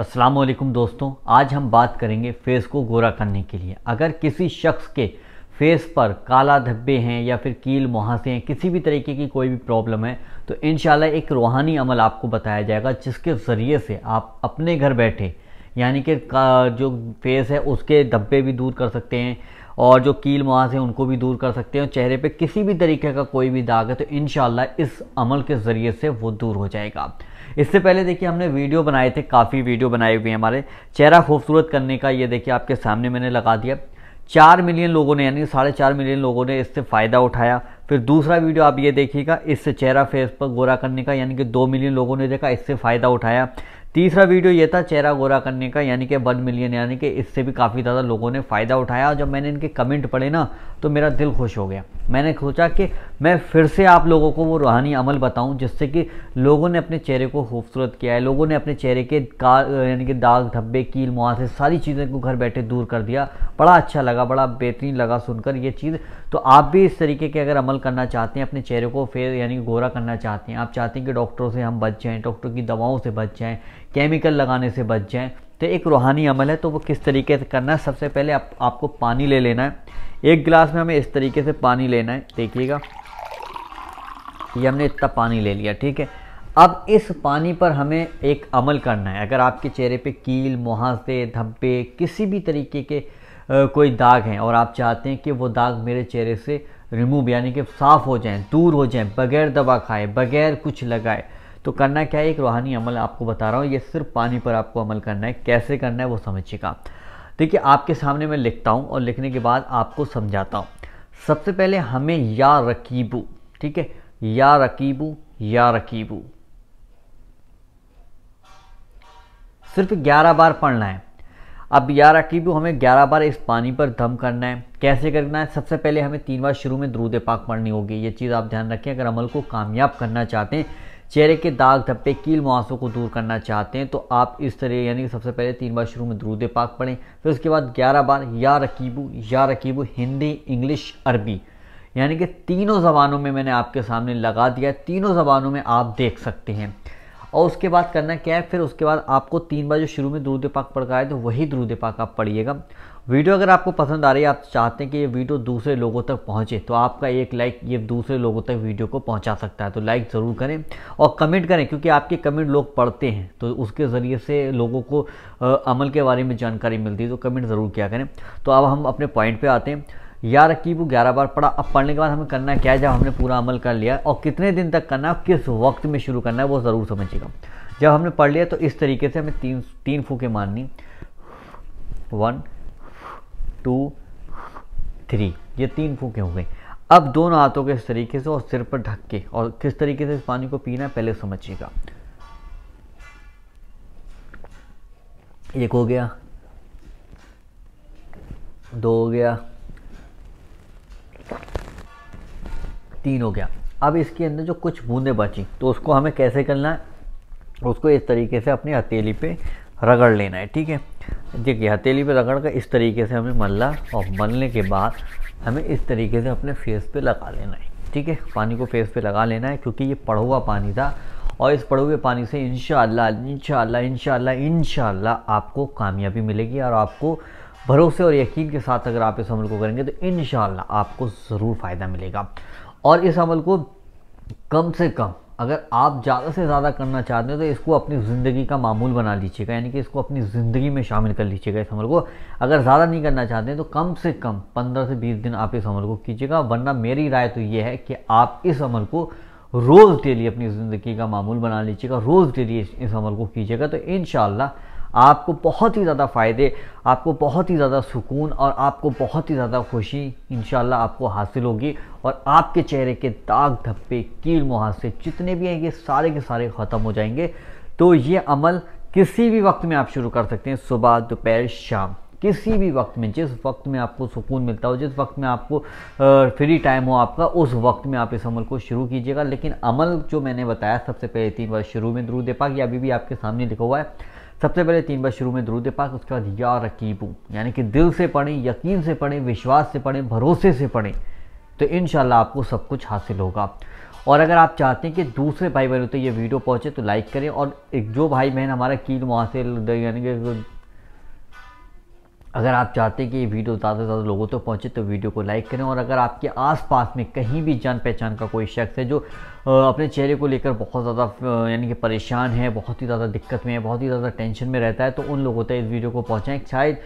अस्सलाम वालेकुम दोस्तों आज हम बात करेंगे फेस को गोरा करने के लिए अगर किसी शख्स के फेस पर काला धब्बे हैं या फिर कील मुहासे हैं किसी भी तरीके की कोई भी प्रॉब्लम है तो इन एक रूहानी अमल आपको बताया जाएगा जिसके ज़रिए से आप अपने घर बैठे यानी कि जो फेस है उसके धब्बे भी दूर कर सकते हैं और जो कील मुआज हैं उनको भी दूर कर सकते हैं चेहरे पे किसी भी तरीके का कोई भी दाग है तो इन इस अमल के ज़रिए से वो दूर हो जाएगा इससे पहले देखिए हमने वीडियो बनाए थे काफ़ी वीडियो बनाए हुए हैं हमारे चेहरा खूबसूरत करने का ये देखिए आपके सामने मैंने लगा दिया चार मिलियन लोगों ने यानी साढ़े चार मिलियन लोगों ने इससे फ़ायदा उठाया फिर दूसरा वीडियो आप ये देखिएगा इससे चेहरा फेस पर गोरा करने का यानी कि दो मिलियन लोगों ने देखा इससे फ़ायदा उठाया तीसरा वीडियो ये था चेहरा गोरा करने का यानी कि वन मिलियन यानी कि इससे भी काफ़ी ज़्यादा लोगों ने फ़ायदा उठाया और जब मैंने इनके कमेंट पढ़े ना तो मेरा दिल खुश हो गया मैंने सोचा कि मैं फिर से आप लोगों को वो रूहानी अमल बताऊं जिससे कि लोगों ने अपने चेहरे को खूबसूरत किया है लोगों ने अपने चेहरे के का यानी कि दाग धब्बे कील मुहासे सारी चीज़ें को घर बैठे दूर कर दिया बड़ा अच्छा लगा बड़ा बेहतरीन लगा सुनकर ये चीज़ तो आप भी इस तरीके के अगर अमल करना चाहते हैं अपने चेहरे को फिर यानी गोरा करना चाहते हैं आप चाहते हैं कि डॉक्टरों से हम बच जाएँ डॉक्टर की दवाओं से बच जाएँ केमिकल लगाने से बच जाएँ तो एक रूहानी अमल है तो वो किस तरीके से करना है सबसे पहले आप, आपको पानी ले लेना है एक गिलास में हमें इस तरीके से पानी लेना है देखिएगा ये हमने इतना पानी ले लिया ठीक है अब इस पानी पर हमें एक अमल करना है अगर आपके चेहरे पे कील मुहासे धब्बे किसी भी तरीके के कोई दाग हैं और आप चाहते हैं कि वो दाग मेरे चेहरे से रिमूव यानी कि साफ़ हो जाएं दूर हो जाएं बगैर दवा खाए बगैर कुछ लगाए तो करना क्या है एक रूहानी अमल आपको बता रहा हूँ ये सिर्फ पानी पर आपको अमल करना है कैसे करना है वो समझिएगा देखिए आपके सामने मैं लिखता हूँ और लिखने के बाद आपको समझाता हूँ सबसे पहले हमें या रकीबू ठीक है या रकीबू या रकीबू सिर्फ 11 बार पढ़ना है अब या रकीबू हमें 11 बार इस पानी पर दम करना है कैसे करना है सबसे पहले हमें तीन बार शुरू में द्रूद पाक पढ़नी होगी ये चीज़ आप ध्यान रखें अगर अमल को कामयाब करना चाहते हैं चेहरे के दाग धब्बे कील मुआसों को दूर करना चाहते हैं तो आप इस तरह यानी कि सबसे पहले तीन बार शुरू में दरूद पाक पढ़ें फिर उसके बाद ग्यारह बार या रकीबू या रकीबू हिंदी इंग्लिश अरबी यानी कि तीनों ज़बानों में मैंने आपके सामने लगा दिया तीनों ज़बानों में आप देख सकते हैं और उसके बाद करना क्या है फिर उसके बाद आपको तीन बार जो शुरू में द्रूद पाक पढ़ तो वही द्रुद पाक आप पढ़िएगा वीडियो अगर आपको पसंद आ रही है आप चाहते हैं कि ये वीडियो दूसरे लोगों तक पहुंचे तो आपका एक लाइक ये दूसरे लोगों तक वीडियो को पहुंचा सकता है तो लाइक ज़रूर करें और कमेंट करें क्योंकि आपके कमेंट लोग पढ़ते हैं तो उसके ज़रिए से लोगों को अमल के बारे में जानकारी मिलती है तो कमेंट ज़रूर किया करें तो अब हम अपने पॉइंट पर आते हैं या रखी वो ग्यारह बार पढ़ा अब पढ़ने के बाद हमें करना क्या है जब हमने पूरा अमल कर लिया और कितने दिन तक करना है किस वक्त में शुरू करना है वो ज़रूर समझिएगा जब हमने पढ़ लिया तो इस तरीके से हमें तीन तीन फूके मारनी वन टू थ्री ये तीन फूके हो गए अब दोनों हाथों के इस तरीके से और सिर पर ढक के और किस तरीके से इस पानी को पीना है पहले समझिएगा एक हो गया दो हो गया तीन हो गया अब इसके अंदर जो कुछ बूंदें बची तो उसको हमें कैसे करना है उसको इस तरीके से अपनी हथेली पे रगड़ लेना है ठीक है देखिए हथेली पे रगड़ कर इस तरीके से हमें मलना और मलने के बाद हमें इस तरीके से अपने फेस पे लगा लेना है ठीक है पानी को फेस पे लगा लेना है क्योंकि ये पड़ा हुआ पानी था और इस पड़े हुए पानी से इन शाला इन शाला इन आपको कामयाबी मिलेगी और आपको भरोसे और यकीन के साथ अगर आप इस अमल को करेंगे तो इन आपको ज़रूर फ़ायदा मिलेगा और इस अमल को कम से कम अगर आप ज़्यादा से ज़्यादा करना चाहते हैं तो इसको अपनी ज़िंदगी का मामूल बना लीजिएगा यानी कि इसको अपनी ज़िंदगी में शामिल कर लीजिएगा इस अमल को अगर ज़्यादा नहीं करना चाहते हैं तो कम से कम पंद्रह से बीस दिन आप इस अमल को कीजिएगा वरना मेरी राय तो ये है कि आप इस अमल को रोज़ डेली अपनी ज़िंदगी का मामूल बना लीजिएगा रोज़ डेली इस अमल को कीजिएगा तो इन आपको बहुत ही ज़्यादा फ़ायदे आपको बहुत ही ज़्यादा सुकून और आपको बहुत ही ज़्यादा खुशी इन आपको हासिल होगी और आपके चेहरे के दाग धब्बे कील मुहासे जितने भी हैं ये सारे के सारे ख़त्म हो जाएंगे तो ये अमल किसी भी वक्त में आप शुरू कर सकते हैं सुबह दोपहर शाम किसी भी वक्त में जिस वक्त में आपको सुकून मिलता हो जिस वक्त में आपको फ्री टाइम हो आपका उस वक्त में आप इस अमल को शुरू कीजिएगा लेकिन अमल जो मैंने बताया सबसे पहले तीन बार शुरू में दरूद पाक ये अभी भी आपके सामने लिखा हुआ है सबसे पहले तीन बार शुरू में द्रुद पाक उसके बाद या रकीबू यानी कि दिल से पढ़ें यकीन से पढ़ें विश्वास से पढ़ें भरोसे से पढ़ें तो इन आपको सब कुछ हासिल होगा और अगर आप चाहते हैं कि दूसरे भाई बहनों तक ये वीडियो पहुँचे तो लाइक करें और एक जो भाई बहन हमारा कील मुहासिल यानी कि अगर आप चाहते हैं कि ये वीडियो ज़्यादा से ज़्यादा लोगों तक तो पहुँचे तो वीडियो को लाइक करें और अगर आपके आसपास में कहीं भी जान पहचान का कोई शख्स है जो अपने चेहरे को लेकर बहुत ज़्यादा यानी कि परेशान है बहुत ही ज़्यादा दिक्कत में है बहुत ही ज़्यादा टेंशन में रहता है तो उन लोगों तक इस वीडियो को पहुँचाएँ शायद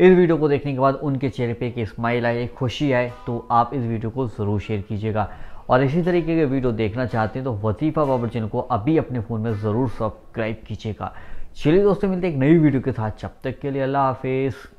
इस वीडियो को देखने के बाद उनके चेहरे पर एक स्माइल आए एक खुशी आए तो आप इस वीडियो को ज़रूर शेयर कीजिएगा और इसी तरीके के वीडियो देखना चाहते हैं तो वजीफा बाबर चैनल को अभी अपने फ़ोन में ज़रूर सब्सक्राइब कीजिएगा चलिए दोस्तों मिलते हैं एक नई वीडियो के साथ जब तक के लिए अल्लाह हाफिज़